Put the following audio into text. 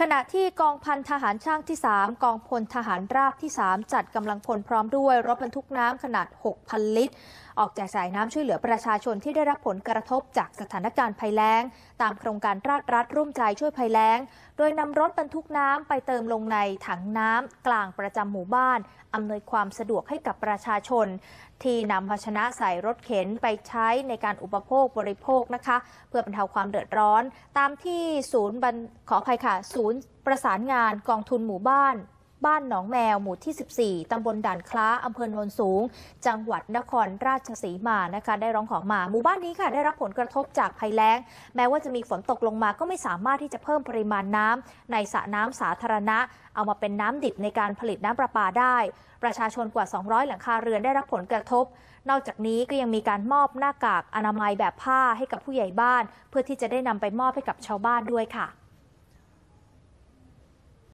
ขณะที่กองพันทหารช่างที่ 3 กองพลทหารราบที่ 3 จัดกำลังพลพร้อมด้วยรถบรรทุกน้ำขนาด 6,000 ลิตร ออกแจกส่ายน้ำช่วยเหลือประชาชนที่ได้รับผลกระทบจากสถานการณ์ภัยแล้งตามโครงการราชรัฐร่วมใจช่วยภัยแล้งโดยนำรถบรรทุกน้ำไปเติมลงในถังน้ำกลางประจำหมู่บ้านอำนวยความสะดวกให้กับประชาชน ที่นำภาชนะใส่รถเข็นไปใช้ในการอุปโภคบริโภคนะคะเพื่อบรรเทาความเดือดร้อน ตามที่ศูนย์ขออภัยค่ะศูนย์ประสานงานกองทุนหมู่บ้านบ้านหนองแมวหมู่ที่ 14 ตำบลด่านคล้า อำเภอโนนสูง จังหวัดนครราชสีมา นะคะ ได้ร้องขอมา หมู่บ้านนี้ค่ะ ได้รับผลกระทบจากภัยแล้ง แม้ว่าจะมีฝนตกลงมา ก็ไม่สามารถที่จะเพิ่มปริมาณน้ำ ในสระน้ำสาธารณะ เอามาเป็นน้ำดิบในการผลิตน้ำประปาได้ ประชาชนกว่า 200 หลังคาเรือนได้รับผลกระทบ นอกจากนี้ก็ยังมีการมอบหน้ากากอนามัยแบบผ้าให้กับผู้ใหญ่บ้าน เพื่อที่จะได้นำไปมอบให้กับชาวบ้านด้วยค่ะ